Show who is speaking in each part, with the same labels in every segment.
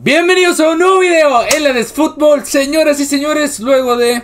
Speaker 1: Bienvenidos a un nuevo video en la de fútbol, señoras y señores, luego de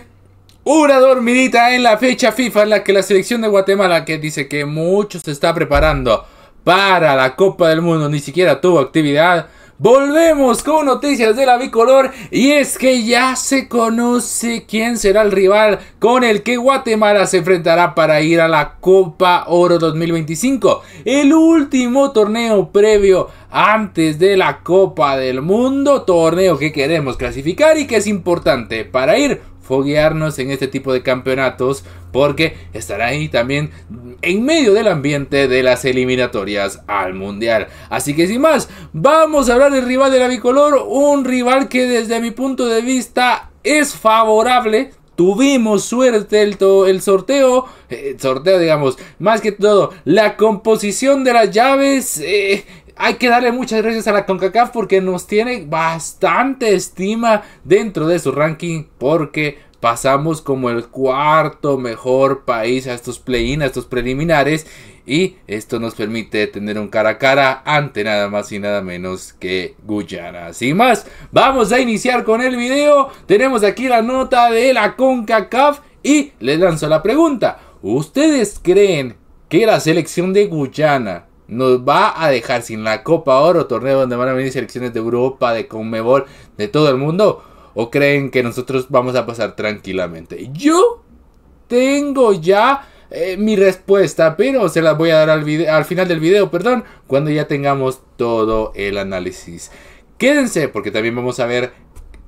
Speaker 1: una dormidita en la fecha FIFA en la que la selección de Guatemala, que dice que mucho se está preparando para la Copa del Mundo, ni siquiera tuvo actividad, Volvemos con noticias de la bicolor y es que ya se conoce quién será el rival con el que Guatemala se enfrentará para ir a la Copa Oro 2025, el último torneo previo antes de la Copa del Mundo, torneo que queremos clasificar y que es importante para ir foguearnos en este tipo de campeonatos porque estará ahí también en medio del ambiente de las eliminatorias al Mundial. Así que sin más, vamos a hablar del rival de la bicolor, un rival que desde mi punto de vista es favorable, tuvimos suerte el, el sorteo, eh, sorteo digamos, más que todo, la composición de las llaves eh, hay que darle muchas gracias a la CONCACAF porque nos tiene bastante estima dentro de su ranking porque pasamos como el cuarto mejor país a estos play-in, a estos preliminares y esto nos permite tener un cara a cara ante nada más y nada menos que Guyana. Sin más, vamos a iniciar con el video. Tenemos aquí la nota de la CONCACAF y les lanzo la pregunta. ¿Ustedes creen que la selección de Guyana nos va a dejar sin la Copa Oro, torneo donde van a venir selecciones de Europa, de Conmebol, de todo el mundo? ¿O creen que nosotros vamos a pasar tranquilamente? Yo tengo ya eh, mi respuesta, pero se la voy a dar al, al final del video, perdón, cuando ya tengamos todo el análisis. Quédense porque también vamos a ver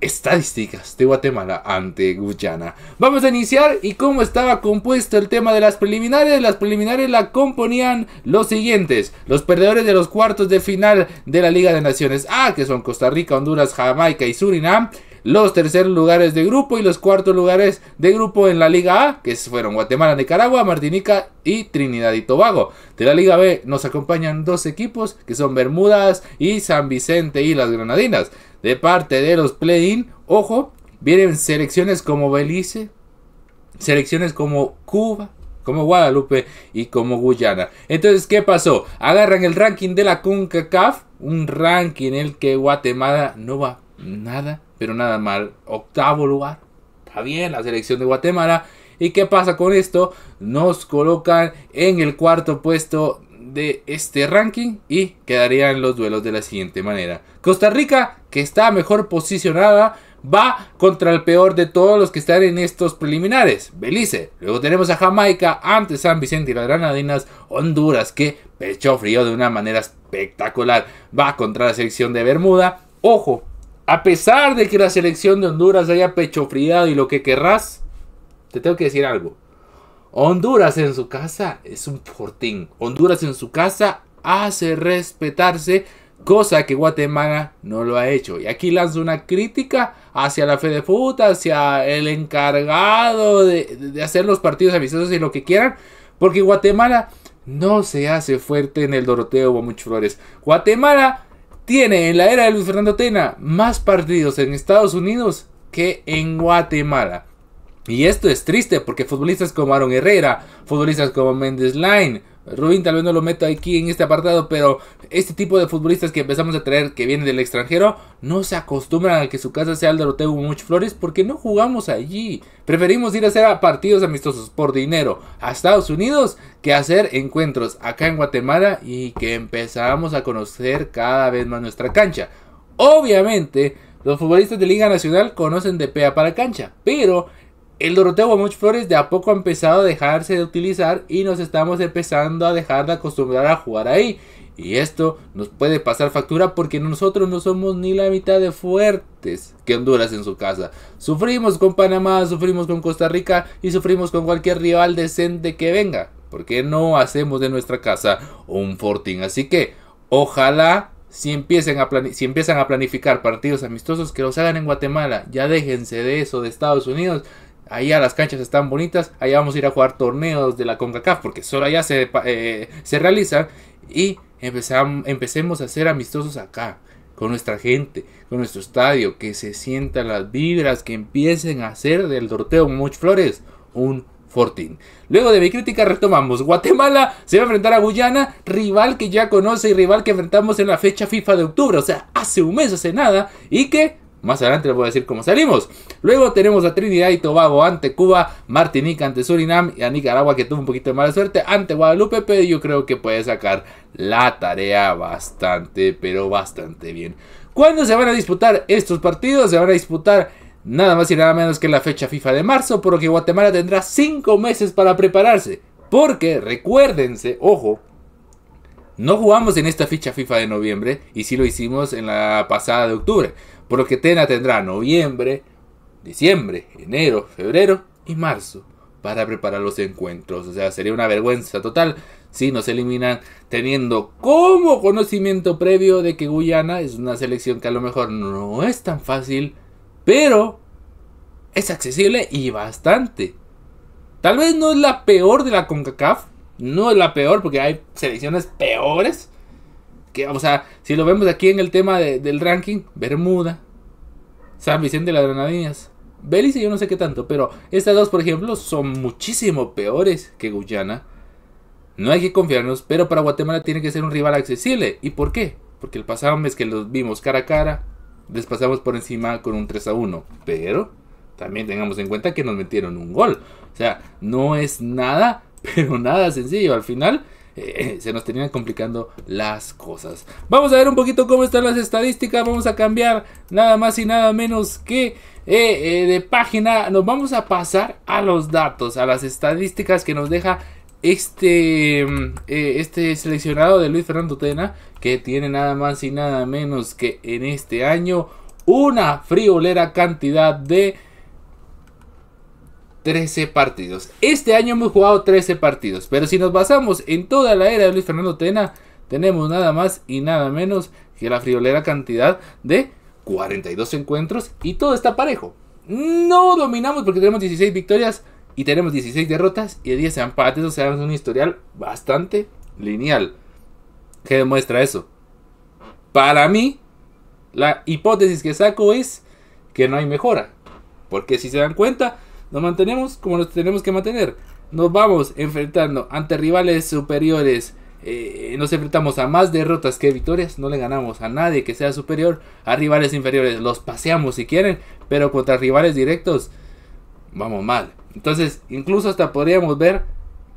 Speaker 1: estadísticas de Guatemala ante Guyana. Vamos a iniciar y cómo estaba compuesto el tema de las preliminares. Las preliminares la componían los siguientes. Los perdedores de los cuartos de final de la Liga de Naciones A, que son Costa Rica, Honduras, Jamaica y Surinam los terceros lugares de grupo y los cuartos lugares de grupo en la Liga A, que fueron Guatemala, Nicaragua, Martinica y Trinidad y Tobago. De la Liga B nos acompañan dos equipos, que son Bermudas y San Vicente y las Granadinas. De parte de los play-in, ojo, vienen selecciones como Belice, selecciones como Cuba, como Guadalupe y como Guyana. Entonces, ¿qué pasó? Agarran el ranking de la CONCACAF, un ranking en el que Guatemala no va nada pero nada mal, octavo lugar. Está bien, la selección de Guatemala. ¿Y qué pasa con esto? Nos colocan en el cuarto puesto de este ranking y quedarían los duelos de la siguiente manera. Costa Rica, que está mejor posicionada, va contra el peor de todos los que están en estos preliminares, Belice. Luego tenemos a Jamaica, Antes San Vicente y las Granadinas, Honduras, que pecho frío de una manera espectacular, va contra la selección de Bermuda. Ojo, a pesar de que la selección de Honduras haya pechofriado y lo que querrás, te tengo que decir algo. Honduras en su casa es un fortín. Honduras en su casa hace respetarse, cosa que Guatemala no lo ha hecho. Y aquí lanzo una crítica hacia la fe de hacia el encargado de, hacer los partidos amistosos y lo que quieran, porque Guatemala no se hace fuerte en el Doroteo o Flores. Guatemala tiene en la era de Luis Fernando Tena más partidos en Estados Unidos que en Guatemala. Y esto es triste porque futbolistas como Aaron Herrera, futbolistas como Mendes Line, Rubín tal vez no lo meto aquí en este apartado, pero este tipo de futbolistas que empezamos a traer que vienen del extranjero no se acostumbran a que su casa sea el Doroteo Much Flores porque no jugamos allí. Preferimos ir a hacer partidos amistosos por dinero a Estados Unidos que hacer encuentros acá en Guatemala y que empezamos a conocer cada vez más nuestra cancha. Obviamente, los futbolistas de Liga Nacional conocen de pea para cancha, pero el Doroteo Guamuch Flores de a poco ha empezado a dejarse de utilizar y nos estamos empezando a dejar de acostumbrar a jugar ahí. Y esto nos puede pasar factura porque nosotros no somos ni la mitad de fuertes que Honduras en su casa. Sufrimos con Panamá, sufrimos con Costa Rica y sufrimos con cualquier rival decente que venga. Porque no hacemos de nuestra casa un fortín. Así que ojalá si empiecen a si empiezan a planificar partidos amistosos que los hagan en Guatemala. Ya déjense de eso de Estados Unidos Ahí las canchas están bonitas, allá vamos a ir a jugar torneos de la CONCACAF porque solo allá se, eh, se realizan y empecemos a ser amistosos acá, con nuestra gente, con nuestro estadio, que se sientan las vibras, que empiecen a hacer del sorteo Much Flores un Fortín. Luego de mi crítica retomamos. Guatemala se va a enfrentar a Guyana, rival que ya conoce y rival que enfrentamos en la fecha FIFA de octubre, o sea, hace un mes, hace nada, y que más adelante les voy a decir cómo salimos. Luego tenemos a Trinidad y Tobago ante Cuba, Martinica ante Surinam y a Nicaragua que tuvo un poquito de mala suerte ante Guadalupe, pero yo creo que puede sacar la tarea bastante, pero bastante bien. ¿Cuándo se van a disputar estos partidos? Se van a disputar nada más y nada menos que la fecha FIFA de marzo, Porque Guatemala tendrá 5 meses para prepararse. Porque recuérdense, ojo, no jugamos en esta ficha FIFA de noviembre y sí lo hicimos en la pasada de octubre, por lo que Tena tendrá noviembre, diciembre, enero, febrero y marzo para preparar los encuentros. O sea, sería una vergüenza total si nos eliminan teniendo como conocimiento previo de que Guyana es una selección que a lo mejor no es tan fácil, pero es accesible y bastante. Tal vez no es la peor de la CONCACAF, no es la peor, porque hay selecciones peores. Que, o sea, si lo vemos aquí en el tema del ranking, Bermuda, San Vicente de las Granadinas, Belice, yo no sé qué tanto, pero estas dos, por ejemplo, son muchísimo peores que Guyana. No hay que confiarnos, pero para Guatemala tiene que ser un rival accesible. ¿Y por qué? Porque el pasado mes que los vimos cara a cara, les pasamos por encima con un 3 a 1. Pero también tengamos en cuenta que nos metieron un gol. O sea, no es nada pero nada sencillo. Al final eh, se nos tenían complicando las cosas. Vamos a ver un poquito cómo están las estadísticas. Vamos a cambiar nada más y nada menos que eh, eh, de página. Nos vamos a pasar a los datos, a las estadísticas que nos deja este, mm, este seleccionado de Luis Fernando Tena, que tiene nada más y nada menos que en este año una friolera cantidad de 13 partidos. Este año hemos jugado 13 partidos, pero si nos basamos en toda la era de Luis Fernando Tena, tenemos nada más y nada menos que la friolera cantidad de 42 encuentros y todo está parejo. No dominamos porque tenemos 16 victorias y tenemos 16 derrotas y 10 empates, o sea, es un historial bastante lineal. ¿Qué demuestra eso? Para mí, la hipótesis que saco es que no hay mejora. Porque si se dan cuenta, nos mantenemos como nos tenemos que mantener. Nos vamos enfrentando ante rivales superiores. Eh, nos enfrentamos a más derrotas que victorias. No le ganamos a nadie que sea superior. A rivales inferiores los paseamos si quieren. Pero contra rivales directos vamos mal. Entonces, incluso hasta podríamos ver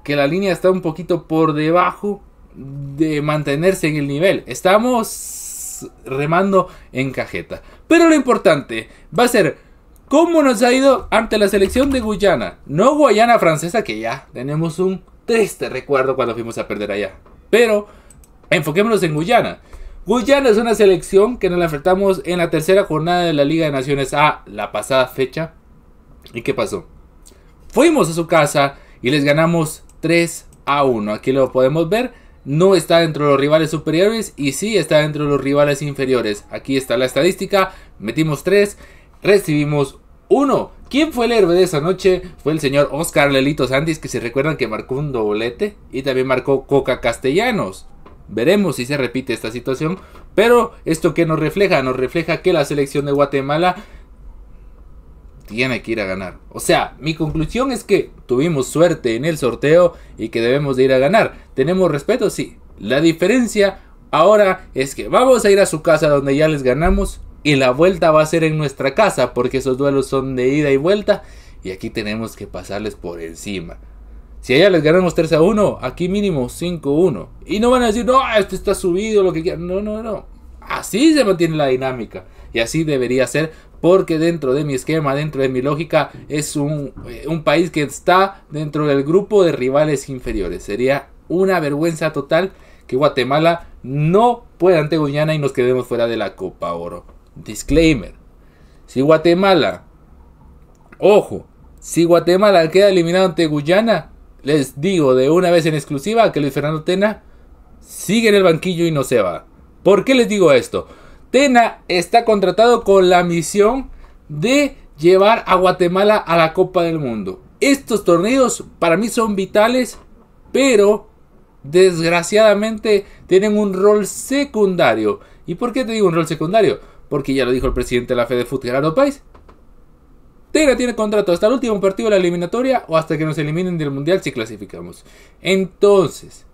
Speaker 1: que la línea está un poquito por debajo de mantenerse en el nivel. Estamos remando en cajeta. Pero lo importante va a ser ¿Cómo nos ha ido ante la selección de Guyana? No Guayana francesa, que ya tenemos un triste recuerdo cuando fuimos a perder allá. Pero enfoquémonos en Guyana. Guyana es una selección que nos la enfrentamos en la tercera jornada de la Liga de Naciones A la pasada fecha. ¿Y qué pasó? Fuimos a su casa y les ganamos 3 a 1. Aquí lo podemos ver. No está dentro de los rivales superiores y sí está dentro de los rivales inferiores. Aquí está la estadística. Metimos 3, recibimos uno, ¿Quién fue el héroe de esa noche? Fue el señor Oscar Lelito Santis, que se recuerdan que marcó un doblete y también marcó Coca Castellanos. Veremos si se repite esta situación, pero esto que nos refleja, nos refleja que la selección de Guatemala tiene que ir a ganar. O sea, mi conclusión es que tuvimos suerte en el sorteo y que debemos de ir a ganar. Tenemos respeto, sí. La diferencia ahora es que vamos a ir a su casa donde ya les ganamos y la vuelta va a ser en nuestra casa porque esos duelos son de ida y vuelta y aquí tenemos que pasarles por encima. Si allá les ganamos 3 a 1, aquí mínimo 5 a 1. Y no van a decir, no, esto está subido, lo que quieran. No, no, no. Así se mantiene la dinámica. Y así debería ser porque dentro de mi esquema, dentro de mi lógica, es un, eh, país que está dentro del grupo de rivales inferiores. Sería una vergüenza total que Guatemala no pueda ante Guyana y nos quedemos fuera de la Copa Oro. Disclaimer. Si Guatemala, ojo, si Guatemala queda eliminado ante Guyana, les digo de una vez en exclusiva que Luis Fernando Tena sigue en el banquillo y no se va. ¿Por qué les digo esto? Tena está contratado con la misión de llevar a Guatemala a la Copa del Mundo. Estos torneos para mí son vitales, pero desgraciadamente tienen un rol secundario. ¿Y por qué te digo un rol secundario? porque ya lo dijo el presidente de la de Gerardo País. Tigre tiene contrato hasta el último partido de la eliminatoria o hasta que nos eliminen del Mundial si clasificamos. Entonces,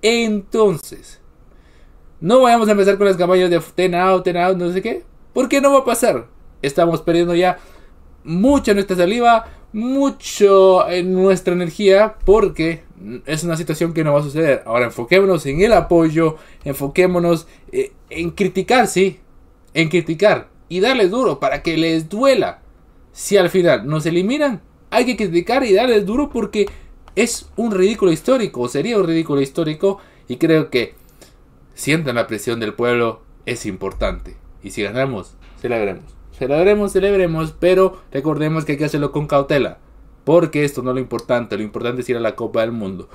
Speaker 1: entonces, no vayamos a empezar con las campañas de ten out, no sé qué, porque no va a pasar. Estamos perdiendo ya mucha nuestra saliva, mucho en nuestra energía, porque es una situación que no va a suceder. Ahora enfoquémonos en el apoyo, enfoquémonos eh, en criticar, sí, en criticar y darles duro para que les duela. Si al final nos eliminan, hay que criticar y darles duro porque es un ridículo histórico, sería un ridículo histórico y creo que sientan la presión del pueblo es importante. Y si ganamos, celebremos. Celebremos, celebremos, pero recordemos que hay que hacerlo con cautela. Porque esto no es lo importante, lo importante es ir a la Copa del Mundo.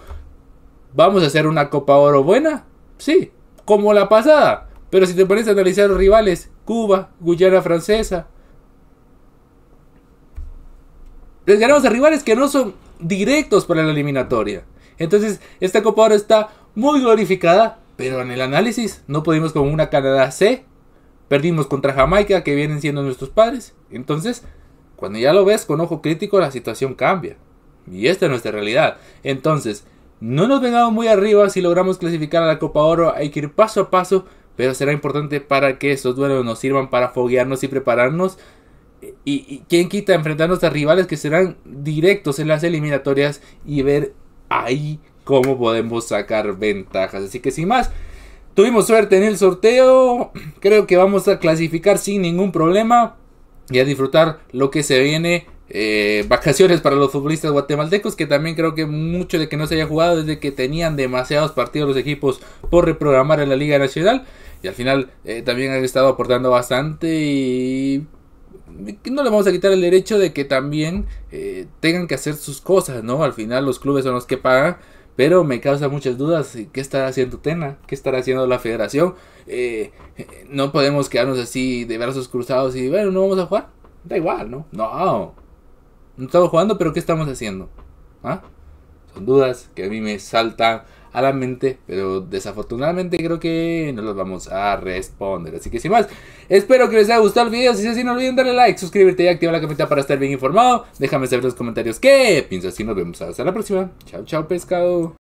Speaker 1: ¿Vamos a hacer una Copa Oro buena? Sí, como la pasada. Pero si te pones a analizar los rivales, Cuba, Guyana Francesa, les ganamos a rivales que no son directos para la eliminatoria. Entonces, esta Copa Oro está muy glorificada, pero en el análisis no pudimos con una Canadá C, perdimos contra Jamaica, que vienen siendo nuestros padres. Entonces, cuando ya lo ves con ojo crítico, la situación cambia. Y esta es nuestra realidad. Entonces, no nos vengamos muy arriba si logramos clasificar a la Copa Oro, hay que ir paso a paso pero será importante para que esos duelos nos sirvan para foguearnos y prepararnos. Y, quien quién quita enfrentarnos a rivales que serán directos en las eliminatorias y ver ahí cómo podemos sacar ventajas. Así que sin más, tuvimos suerte en el sorteo. Creo que vamos a clasificar sin ningún problema y a disfrutar lo que se viene eh, vacaciones para los futbolistas guatemaltecos, que también creo que mucho de que no se haya jugado desde que tenían demasiados partidos los equipos por reprogramar en la Liga Nacional y al final eh, también han estado aportando bastante y no le vamos a quitar el derecho de que también eh, tengan que hacer sus cosas, ¿no? Al final los clubes son los que pagan. Pero me causa muchas dudas qué estará haciendo Tena, qué estará haciendo la federación. no podemos quedarnos así de brazos cruzados y bueno, no vamos a jugar. Da igual, ¿no? No, no estamos jugando, pero ¿qué estamos haciendo? ¿Ah? Son dudas que a mí me saltan a la mente, pero desafortunadamente creo que no las vamos a responder. Así que sin más, espero que les haya gustado el video. Si es así, no olviden darle like, suscribirte y activar la campanita para estar bien informado. Déjame saber en los comentarios qué piensas y nos vemos hasta la próxima. Chao, chao, pescado.